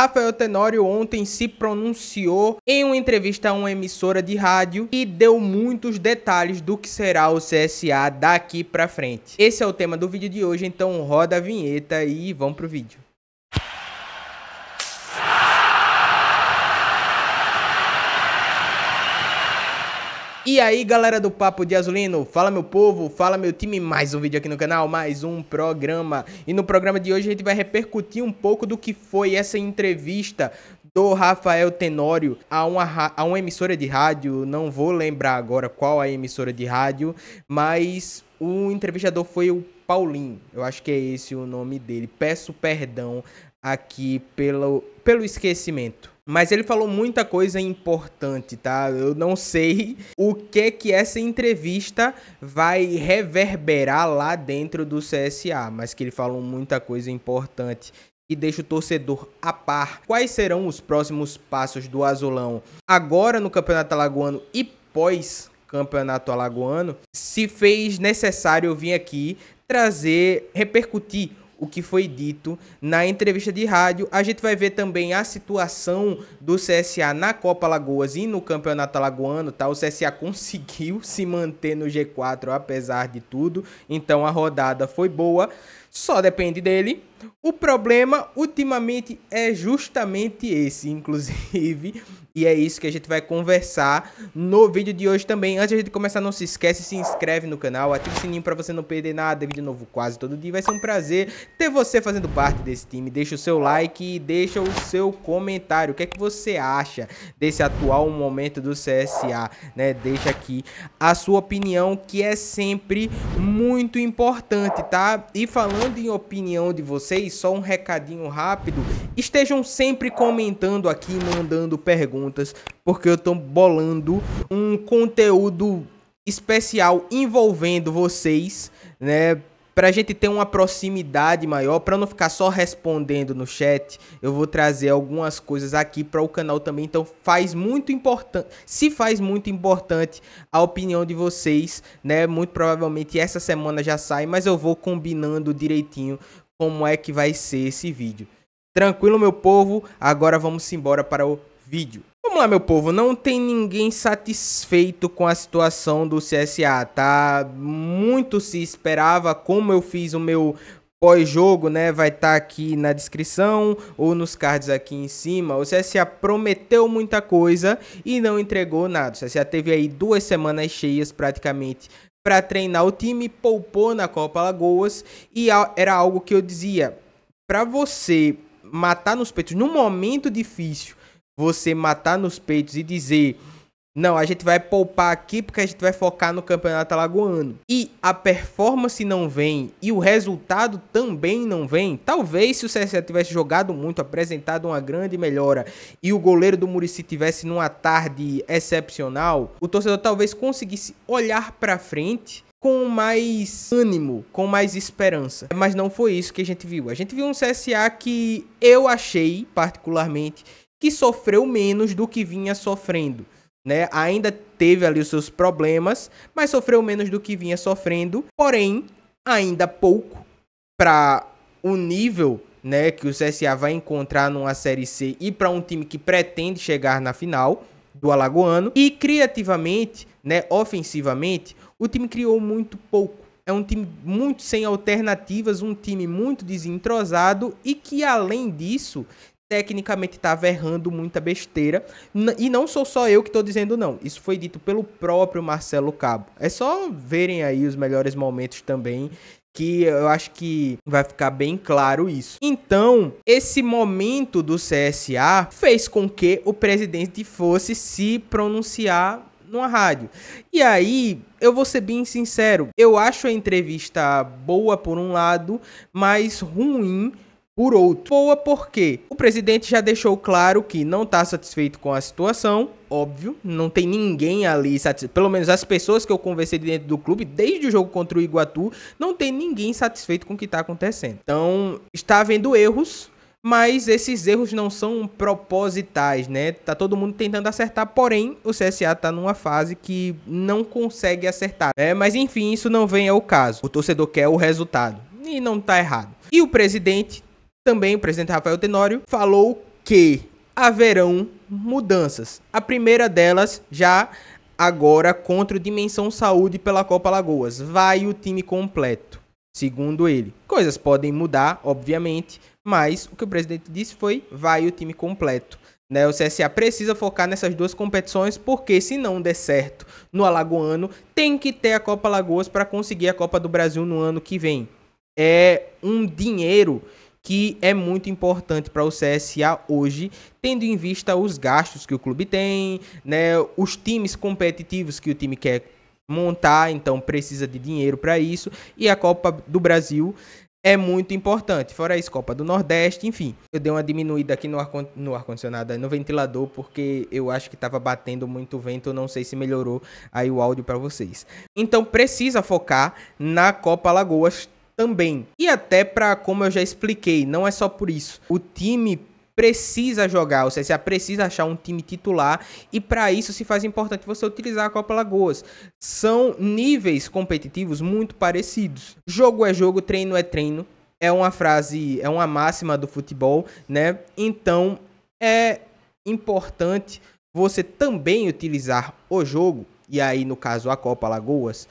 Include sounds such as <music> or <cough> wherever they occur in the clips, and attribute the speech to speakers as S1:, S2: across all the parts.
S1: Rafael Tenório ontem se pronunciou em uma entrevista a uma emissora de rádio e deu muitos detalhes do que será o CSA daqui para frente. Esse é o tema do vídeo de hoje, então roda a vinheta e vamos pro vídeo. E aí galera do Papo de Azulino, fala meu povo, fala meu time, mais um vídeo aqui no canal, mais um programa. E no programa de hoje a gente vai repercutir um pouco do que foi essa entrevista do Rafael Tenório a uma, a uma emissora de rádio, não vou lembrar agora qual a emissora de rádio, mas o entrevistador foi o Paulinho, eu acho que é esse o nome dele. Peço perdão aqui pelo, pelo esquecimento. Mas ele falou muita coisa importante, tá? Eu não sei o que que essa entrevista vai reverberar lá dentro do CSA, mas que ele falou muita coisa importante e deixa o torcedor a par. Quais serão os próximos passos do Azulão agora no Campeonato Alagoano e pós Campeonato Alagoano? Se fez necessário eu vir aqui trazer, repercutir o que foi dito na entrevista de rádio. A gente vai ver também a situação do CSA na Copa Lagoas e no Campeonato Alagoano, tá? O CSA <laughs> conseguiu se manter no G4 apesar de tudo, então a rodada foi boa só depende dele. O problema ultimamente é justamente esse, inclusive e é isso que a gente vai conversar no vídeo de hoje também. Antes de a gente começar, não se esquece, se inscreve no canal, ativa o sininho para você não perder nada, vídeo novo quase todo dia. Vai ser um prazer ter você fazendo parte desse time. Deixa o seu like e deixa o seu comentário. O que é que você acha desse atual momento do CSA, né? Deixa aqui a sua opinião, que é sempre muito importante, tá? E falando em opinião de vocês, só um recadinho rápido. Estejam sempre comentando aqui, mandando perguntas perguntas, porque eu tô bolando um conteúdo especial envolvendo vocês, né? Pra gente ter uma proximidade maior, para não ficar só respondendo no chat, eu vou trazer algumas coisas aqui para o canal também. Então faz muito importante, se faz muito importante a opinião de vocês, né? Muito provavelmente essa semana já sai, mas eu vou combinando direitinho como é que vai ser esse vídeo. Tranquilo, meu povo? Agora vamos embora para o vídeo. Vamos lá, meu povo, não tem ninguém satisfeito com a situação do CSA, tá? Muito se esperava, como eu fiz o meu pós-jogo, né? Vai estar tá aqui na descrição ou nos cards aqui em cima. O CSA prometeu muita coisa e não entregou nada. O CSA teve aí duas semanas cheias praticamente para treinar o time, poupou na Copa Lagoas e era algo que eu dizia para você matar nos peitos num momento difícil você matar nos peitos e dizer não, a gente vai poupar aqui porque a gente vai focar no campeonato alagoano. E a performance não vem e o resultado também não vem. Talvez se o CSA tivesse jogado muito, apresentado uma grande melhora e o goleiro do Murici tivesse numa tarde excepcional, o torcedor talvez conseguisse olhar para frente com mais ânimo, com mais esperança. Mas não foi isso que a gente viu. A gente viu um CSA que eu achei particularmente que sofreu menos do que vinha sofrendo. Né? Ainda teve ali os seus problemas, mas sofreu menos do que vinha sofrendo, porém, ainda pouco para o nível né, que o CSA vai encontrar numa Série C e para um time que pretende chegar na final do Alagoano. E criativamente, né, ofensivamente, o time criou muito pouco. É um time muito sem alternativas, um time muito desentrosado e que, além disso, tecnicamente estava errando muita besteira. E não sou só eu que estou dizendo não. Isso foi dito pelo próprio Marcelo Cabo. É só verem aí os melhores momentos também. Que eu acho que vai ficar bem claro isso. Então, esse momento do CSA fez com que o presidente fosse se pronunciar numa rádio. E aí, eu vou ser bem sincero, eu acho a entrevista boa por um lado, mas ruim por outro. Boa porque o presidente já deixou claro que não está satisfeito com a situação, óbvio, não tem ninguém ali satisfeito. Pelo menos as pessoas que eu conversei dentro do clube, desde o jogo contra o Iguatu, não tem ninguém satisfeito com o que está acontecendo. Então, está havendo erros, mas esses erros não são propositais, né? Tá todo mundo tentando acertar, porém o CSA tá numa fase que não consegue acertar. É, mas enfim, isso não vem ao caso. O torcedor quer o resultado e não tá errado. E o presidente também o presidente Rafael Tenório falou que haverão mudanças. A primeira delas já agora contra o Dimensão Saúde pela Copa Lagoas. Vai o time completo, segundo ele. Coisas podem mudar, obviamente, mas o que o presidente disse foi: vai o time completo. Né, o CSA precisa focar nessas duas competições, porque se não der certo no Alagoano, tem que ter a Copa Lagoas para conseguir a Copa do Brasil no ano que vem. É um dinheiro que é muito importante para o CSA hoje, tendo em vista os gastos que o clube tem, né, os times competitivos que o time quer montar, então precisa de dinheiro para isso, e a Copa do Brasil é muito importante. Fora isso, Copa do Nordeste, enfim. Eu dei uma diminuída aqui no ar-condicionado, ar no ventilador, porque eu acho que estava batendo muito vento, não sei se melhorou aí o áudio para vocês. Então precisa focar na Copa Lagoas também. E até para, como eu já expliquei, não é só por isso. O time precisa jogar, o CSA precisa achar um time titular e para isso se faz importante você utilizar a Copa Lagoas. São níveis competitivos muito parecidos. Jogo é jogo, treino é treino. É uma frase, é uma máxima do futebol, né? Então é importante você também utilizar o jogo e aí no caso a Copa Lagoas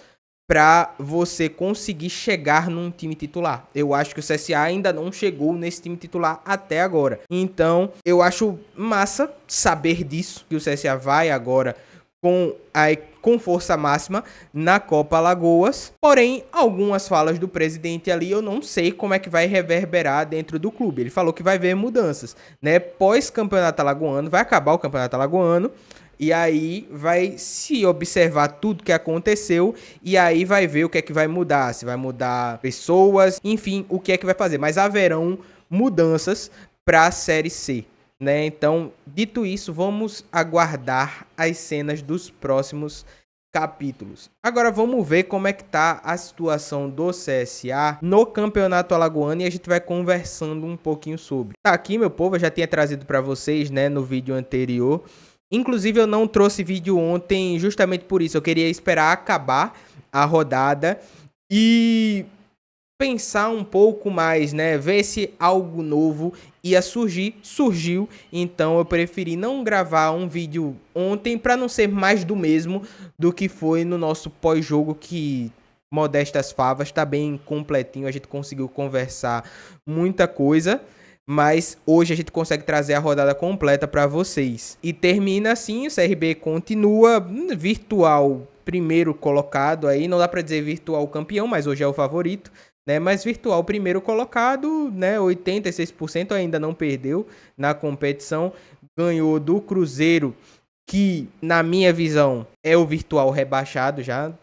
S1: para você conseguir chegar num time titular. Eu acho que o CSA ainda não chegou nesse time titular até agora. Então, eu acho massa saber disso, que o CSA vai agora com a com força máxima na Copa Lagoas. Porém, algumas falas do presidente ali eu não sei como é que vai reverberar dentro do clube. Ele falou que vai ver mudanças, né? Pós campeonato alagoano, vai acabar o campeonato alagoano e aí vai se observar tudo que aconteceu e aí vai ver o que é que vai mudar, se vai mudar pessoas, enfim, o que é que vai fazer. Mas haverão mudanças para a série C. Né? Então, dito isso, vamos aguardar as cenas dos próximos capítulos. Agora vamos ver como é que tá a situação do CSA no Campeonato Alagoano e a gente vai conversando um pouquinho sobre. Tá aqui, meu povo, eu já tinha trazido para vocês, né, no vídeo anterior, Inclusive, eu não trouxe vídeo ontem justamente por isso. Eu queria esperar acabar a rodada e pensar um pouco mais, né? Ver se algo novo ia surgir, surgiu. Então eu preferi não gravar um vídeo ontem para não ser mais do mesmo do que foi no nosso pós-jogo que modestas favas, tá bem completinho, a gente conseguiu conversar muita coisa mas hoje a gente consegue trazer a rodada completa para vocês. E termina assim, o CRB continua hum, virtual primeiro colocado aí, não dá para dizer virtual campeão, mas hoje é o favorito. Né, mas virtual primeiro colocado, né, 86% ainda não perdeu na competição, ganhou do Cruzeiro, que na minha visão é o virtual rebaixado já,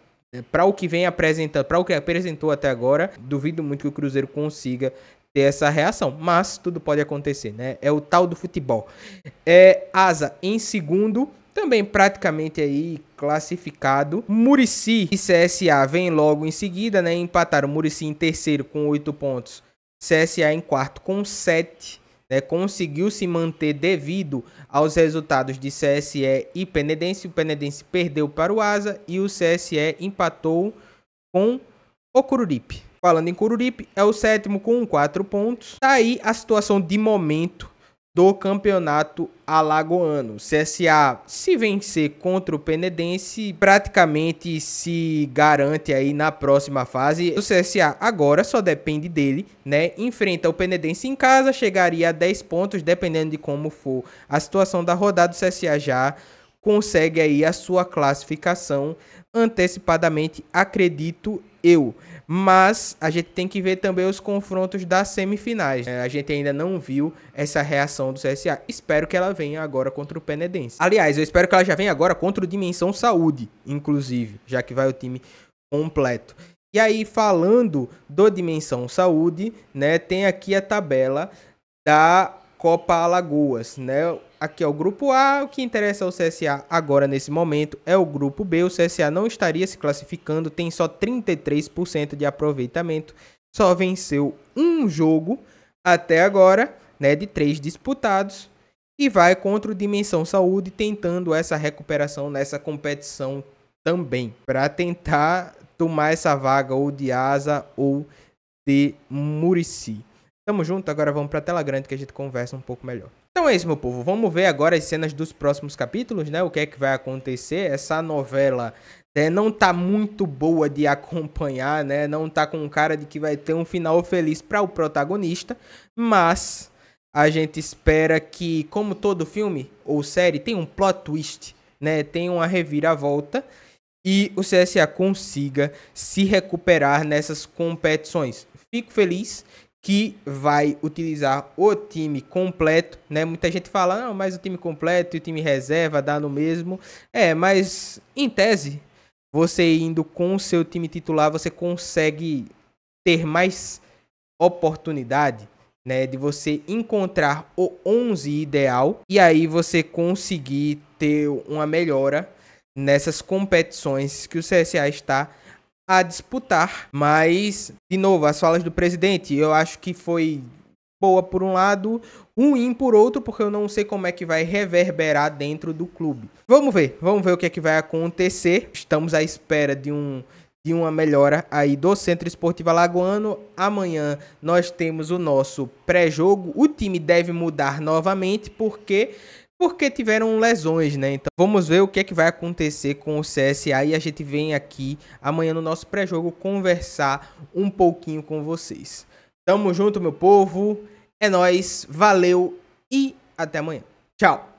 S1: para o que vem apresentando, para o que apresentou até agora, duvido muito que o Cruzeiro consiga ter essa reação, mas tudo pode acontecer, né? É o tal do futebol. É, Asa em segundo, também praticamente aí classificado. Murici e CSA vêm logo em seguida, né? Empataram Murici em terceiro com oito pontos, CSA em quarto com sete. Né, conseguiu se manter devido aos resultados de CSE e Penedense. O Penedense perdeu para o Asa e o CSE empatou com o Cururipe. Falando em Cururipe é o sétimo com 4 pontos. Tá aí a situação de momento do campeonato alagoano. CSA, se vencer contra o Penedense, praticamente se garante aí na próxima fase. O CSA agora só depende dele, né? Enfrenta o Penedense em casa, chegaria a 10 pontos, dependendo de como for a situação da rodada. O CSA já consegue aí a sua classificação antecipadamente, acredito eu. Mas a gente tem que ver também os confrontos das semifinais. É, a gente ainda não viu essa reação do CSA. Espero que ela venha agora contra o Penedense. Aliás, eu espero que ela já venha agora contra o Dimensão Saúde, inclusive, já que vai o time completo. E aí, falando do Dimensão Saúde, né, tem aqui a tabela da Copa Alagoas, né? Aqui é o grupo A, o que interessa ao é CSA agora nesse momento é o grupo B. O CSA não estaria se classificando, tem só 33% de aproveitamento, só venceu um jogo até agora, né, de três disputados e vai contra o Dimensão Saúde tentando essa recuperação nessa competição também, para tentar tomar essa vaga ou de Asa ou de Murici. Tamo junto, agora vamos pra tela grande que a gente conversa um pouco melhor. Então é isso, meu povo. Vamos ver agora as cenas dos próximos capítulos, né? O que é que vai acontecer. Essa novela né, não tá muito boa de acompanhar, né? Não tá com cara de que vai ter um final feliz para o protagonista. Mas a gente espera que, como todo filme ou série, tem um plot twist, né? Tem uma reviravolta e o CSA consiga se recuperar nessas competições. Fico feliz que vai utilizar o time completo, né? Muita gente fala, não, mas o time completo e o time reserva dá no mesmo. É, mas em tese, você indo com o seu time titular, você consegue ter mais oportunidade, né, de você encontrar o 11 ideal e aí você conseguir ter uma melhora nessas competições que o CSA está a disputar. Mas, de novo, as falas do presidente, eu acho que foi boa por um lado, ruim por outro, porque eu não sei como é que vai reverberar dentro do clube. Vamos ver, vamos ver o que é que vai acontecer. Estamos à espera de um de uma melhora aí do Centro Esportivo Alagoano. Amanhã nós temos o nosso pré-jogo. O time deve mudar novamente porque porque tiveram lesões, né? Então vamos ver o que é que vai acontecer com o CSA e a gente vem aqui amanhã no nosso pré-jogo conversar um pouquinho com vocês. Tamo junto, meu povo. É nós, valeu e até amanhã. Tchau.